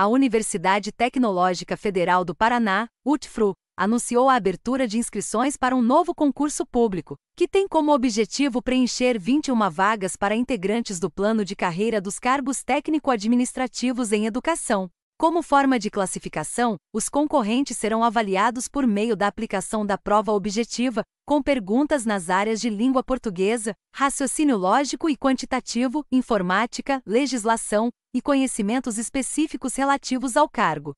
a Universidade Tecnológica Federal do Paraná, UTFRU, anunciou a abertura de inscrições para um novo concurso público, que tem como objetivo preencher 21 vagas para integrantes do plano de carreira dos cargos técnico-administrativos em educação. Como forma de classificação, os concorrentes serão avaliados por meio da aplicação da prova objetiva, com perguntas nas áreas de língua portuguesa, raciocínio lógico e quantitativo, informática, legislação, e conhecimentos específicos relativos ao cargo.